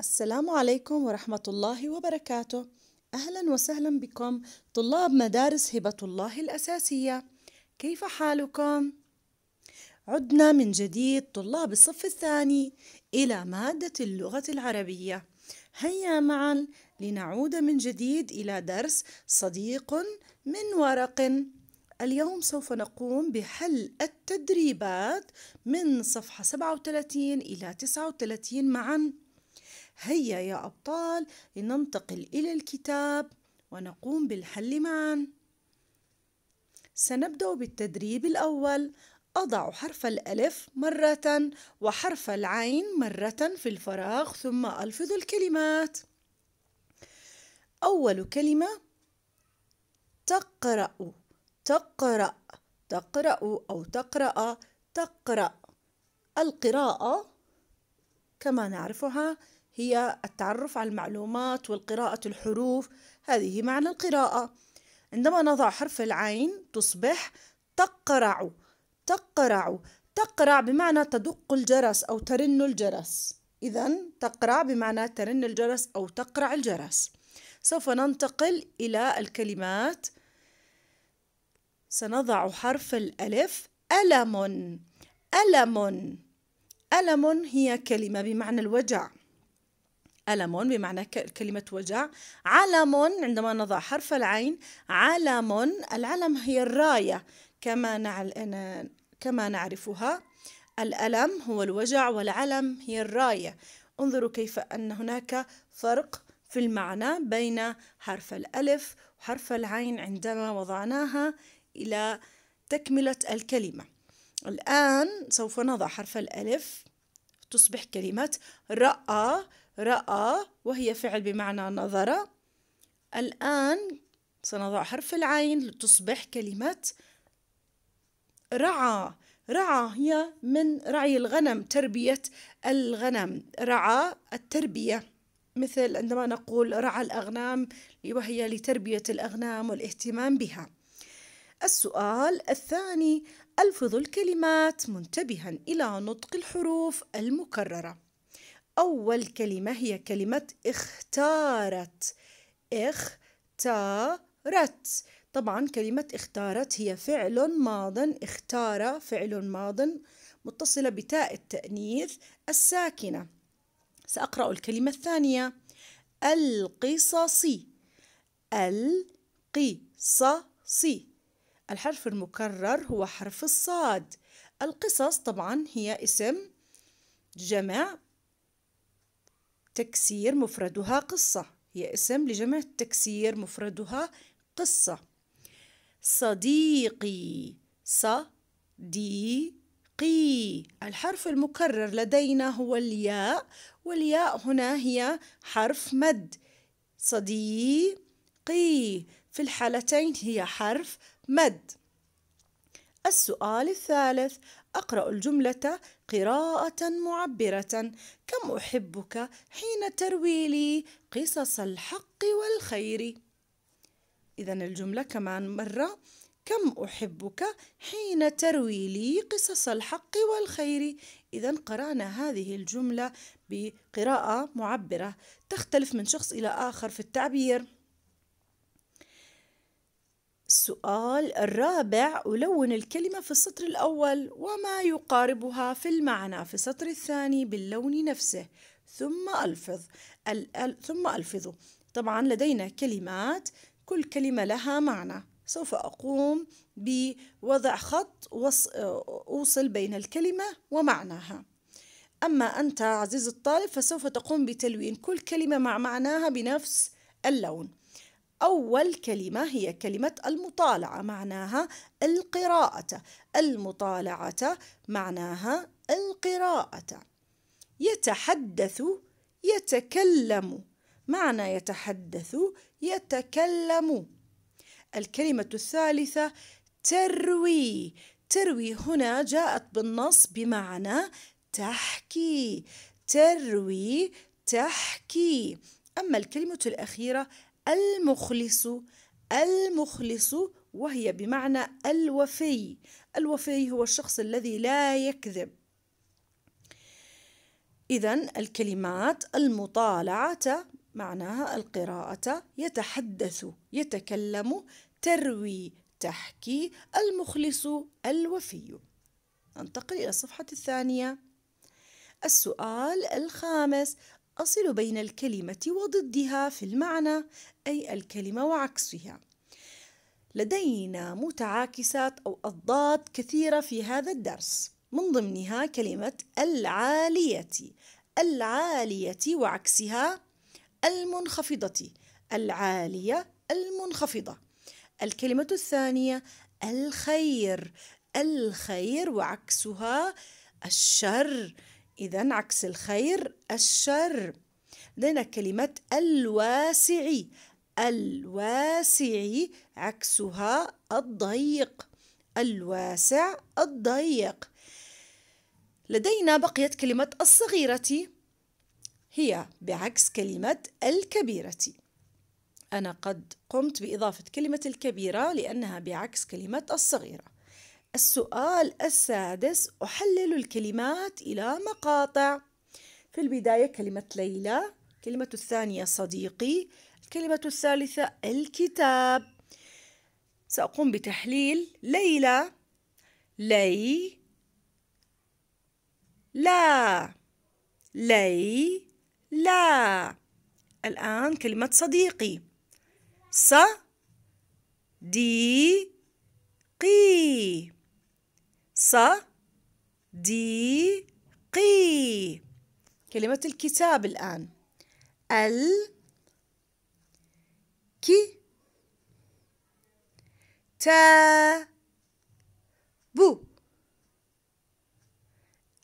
السلام عليكم ورحمة الله وبركاته أهلا وسهلا بكم طلاب مدارس هبة الله الأساسية كيف حالكم؟ عدنا من جديد طلاب الصف الثاني إلى مادة اللغة العربية هيا معا لنعود من جديد إلى درس صديق من ورق اليوم سوف نقوم بحل التدريبات من صفحة 37 إلى 39 معاً هيا يا أبطال لننتقل إلى الكتاب ونقوم بالحل معا سنبدأ بالتدريب الأول أضع حرف الألف مرة وحرف العين مرة في الفراغ ثم ألفظ الكلمات أول كلمة تقرأ تقرأ تقرأ أو تقرأ تقرأ القراءة كما نعرفها هي التعرف على المعلومات والقراءة الحروف هذه معنى القراءة عندما نضع حرف العين تصبح تقرع تقرع تقرع بمعنى تدق الجرس أو ترن الجرس إذا تقرع بمعنى ترن الجرس أو تقرع الجرس سوف ننتقل إلى الكلمات سنضع حرف الألف ألم ألم ألم هي كلمة بمعنى الوجع ألم بمعنى كلمة وجع علم عندما نضع حرف العين علم العلم هي الراية كما كما نعرفها الألم هو الوجع والعلم هي الراية انظروا كيف أن هناك فرق في المعنى بين حرف الألف وحرف العين عندما وضعناها إلى تكملة الكلمة الآن سوف نضع حرف الألف تصبح كلمة رأى رأى وهي فعل بمعنى نظر الآن سنضع حرف العين لتصبح كلمة رعى رعى هي من رعي الغنم تربية الغنم رعى التربية مثل عندما نقول رعى الأغنام وهي لتربية الأغنام والاهتمام بها السؤال الثاني ألفظ الكلمات منتبها إلى نطق الحروف المكررة أول كلمة هي كلمة اختارت اختارت طبعا كلمة اختارت هي فعل ماض اختار فعل ماض متصلة بتاء التأنيث الساكنة سأقرأ الكلمة الثانية القصصي القصصي الحرف المكرر هو حرف الصاد القصص طبعا هي اسم جمع تكسير مفردها قصة هي اسم لجمع التكسير مفردها قصة صديقي صديقي الحرف المكرر لدينا هو الياء والياء هنا هي حرف مد صديقي في الحالتين هي حرف مد السؤال الثالث أقرأ الجملة قراءة معبرة كم أحبك حين تروي لي قصص الحق والخير إذا الجملة كمان مرة كم أحبك حين تروي لي قصص الحق والخير إذا قرأنا هذه الجملة بقراءة معبرة تختلف من شخص إلى آخر في التعبير السؤال الرابع ألون الكلمة في السطر الأول وما يقاربها في المعنى في السطر الثاني باللون نفسه ثم ألفظ ال ثم ألفظه طبعا لدينا كلمات كل كلمة لها معنى سوف أقوم بوضع خط أوصل بين الكلمة ومعناها أما أنت عزيزي الطالب فسوف تقوم بتلوين كل كلمة مع معناها بنفس اللون أول كلمة هي كلمة المطالعة معناها القراءة المطالعة معناها القراءة يتحدث يتكلم معنى يتحدث يتكلم الكلمة الثالثة تروي تروي هنا جاءت بالنص بمعنى تحكي تروي تحكي أما الكلمة الأخيرة المخلص المخلص وهي بمعنى الوفي الوفي هو الشخص الذي لا يكذب إذا الكلمات المطالعة معناها القراءة يتحدث يتكلم تروي تحكي المخلص الوفي ننتقل إلى الصفحة الثانية السؤال الخامس أصل بين الكلمة وضدها في المعنى أي الكلمة وعكسها لدينا متعاكسات أو أضداد كثيرة في هذا الدرس من ضمنها كلمة العالية العالية وعكسها المنخفضة العالية المنخفضة الكلمة الثانية الخير الخير وعكسها الشر إذا عكس الخير الشر لدينا كلمة الواسع الواسع عكسها الضيق الواسع الضيق لدينا بقيت كلمة الصغيرة هي بعكس كلمة الكبيرة أنا قد قمت بإضافة كلمة الكبيرة لأنها بعكس كلمة الصغيرة السؤال السادس أحلل الكلمات إلى مقاطع في البداية كلمة ليلى الكلمة الثانية صديقي الكلمة الثالثة الكتاب سأقوم بتحليل ليلى لي لا لي لا الآن كلمة صديقي ص دي قي صديقي كلمة الكتاب الآن ال كي تا بو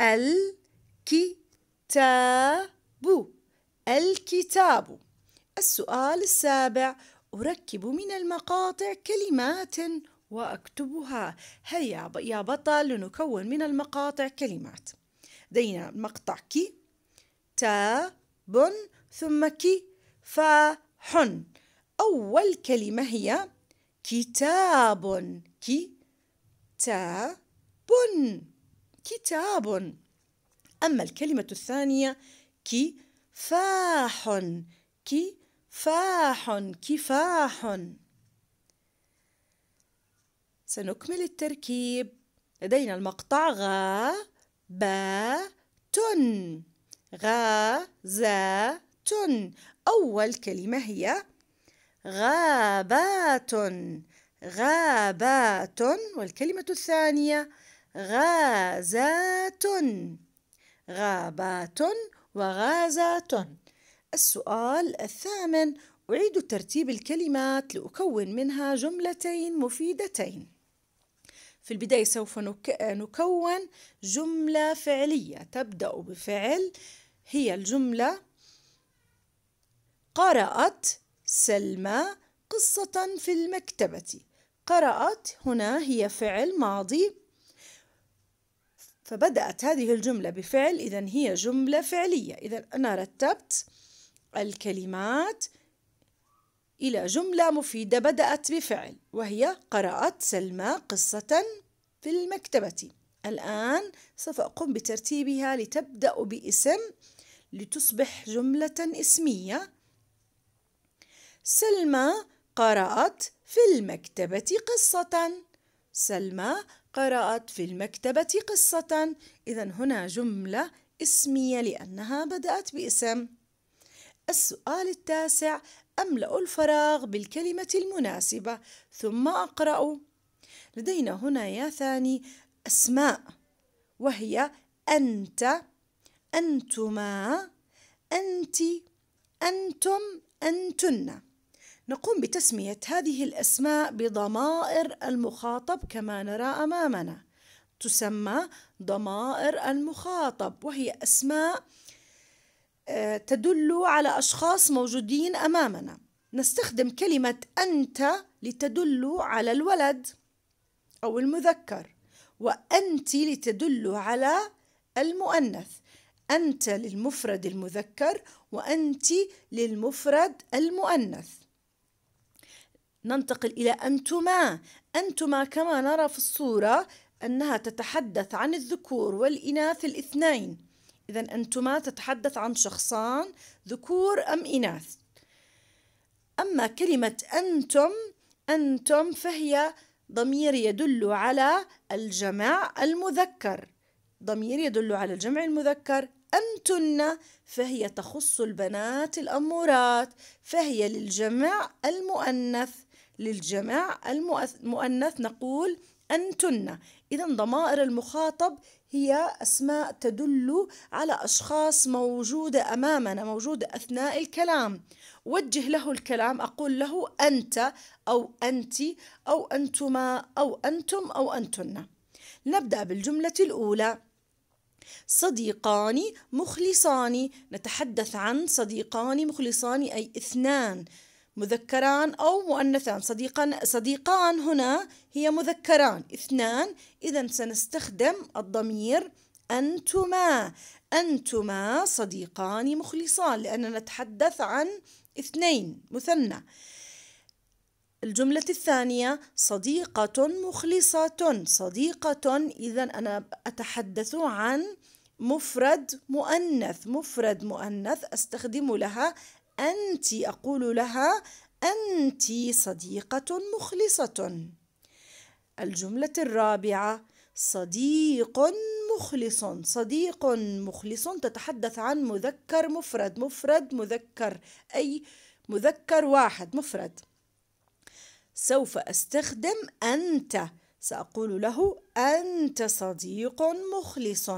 الكتاب الكتاب السؤال السابع أركب من المقاطع كلمات وأكتبها هيا يا بطل لنكون من المقاطع كلمات لدينا مقطع كي تا بن ثم كي حن أول كلمة هي كتاب كي تا بن كتاب أما الكلمة الثانية فاح كي فاح كفاح سنكمل التركيب لدينا المقطع غا با تن غا زا تن أول كلمة هي غابات غابات والكلمة الثانية غازات غابات وغازات السؤال الثامن أعيد ترتيب الكلمات لأكون منها جملتين مفيدتين في البداية سوف آه، نكون جملة فعلية تبدأ بفعل هي الجملة قرأت سلمى قصة في المكتبة قرأت هنا هي فعل ماضي فبدأت هذه الجملة بفعل إذا هي جملة فعلية إذا أنا رتبت الكلمات إلى جملة مفيدة بدأت بفعل وهي قرأت سلمى قصة في المكتبة الآن سوف أقوم بترتيبها لتبدأ باسم لتصبح جملة اسمية سلمى قرأت في المكتبة قصة سلمى قرأت في المكتبة قصة إذا هنا جملة اسمية لأنها بدأت باسم السؤال التاسع أملأ الفراغ بالكلمة المناسبة ثم أقرأ لدينا هنا يا ثاني أسماء وهي أنت أنتما أنت أنتم أنتن نقوم بتسمية هذه الأسماء بضمائر المخاطب كما نرى أمامنا تسمى ضمائر المخاطب وهي أسماء تدل على أشخاص موجودين أمامنا نستخدم كلمة أنت لتدل على الولد أو المذكر وأنت لتدل على المؤنث أنت للمفرد المذكر وأنت للمفرد المؤنث ننتقل إلى أنتما أنتما كما نرى في الصورة أنها تتحدث عن الذكور والإناث الاثنين إذا أنتما تتحدث عن شخصان ذكور أم إناث أما كلمة أنتم أنتم فهي ضمير يدل على الجمع المذكر ضمير يدل على الجمع المذكر أنتن فهي تخص البنات الأمورات فهي للجمع المؤنث للجمع المؤنث نقول أنتن إذا ضمائر المخاطب هي أسماء تدل على أشخاص موجودة أمامنا موجودة أثناء الكلام وجه له الكلام أقول له أنت أو أنت أو أنتما أو أنتم أو أنتن نبدأ بالجملة الأولى صديقان مخلصان نتحدث عن صديقان مخلصان أي اثنان مذكران أو مؤنثان صديقان صديقان هنا هي مذكران اثنان إذا سنستخدم الضمير أنتما أنتما صديقان مخلصان لأننا نتحدث عن اثنين مثنى الجملة الثانية صديقة مخلصة صديقة إذا أنا أتحدث عن مفرد مؤنث مفرد مؤنث أستخدم لها أنت أقول لها أنت صديقة مخلصة الجملة الرابعة صديق مخلص صديق مخلص تتحدث عن مذكر مفرد مفرد مذكر أي مذكر واحد مفرد سوف أستخدم أنت سأقول له أنت صديق مخلص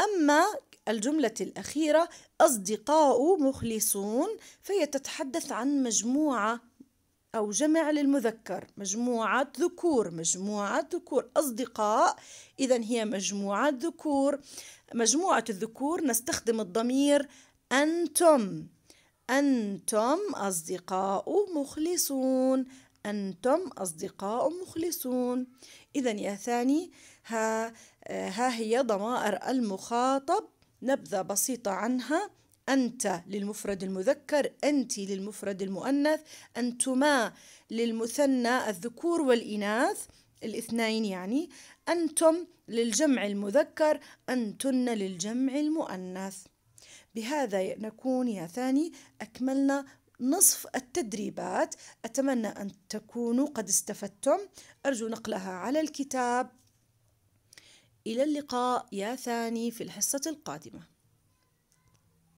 أما الجملة الأخيرة أصدقاء مخلصون فهي تتحدث عن مجموعة أو جمع للمذكر مجموعة ذكور مجموعة ذكور أصدقاء إذا هي مجموعة ذكور مجموعة الذكور نستخدم الضمير أنتم أنتم أصدقاء مخلصون أنتم أصدقاء مخلصون إذا يا ثاني ها, آه، ها هي ضمائر المخاطب نبذة بسيطة عنها أنت للمفرد المذكر أنت للمفرد المؤنث أنتما للمثنى الذكور والإناث الاثنين يعني أنتم للجمع المذكر أنتن للجمع المؤنث بهذا نكون يا ثاني أكملنا نصف التدريبات أتمنى أن تكونوا قد استفدتم أرجو نقلها على الكتاب إلى اللقاء يا ثاني في الحصة القادمة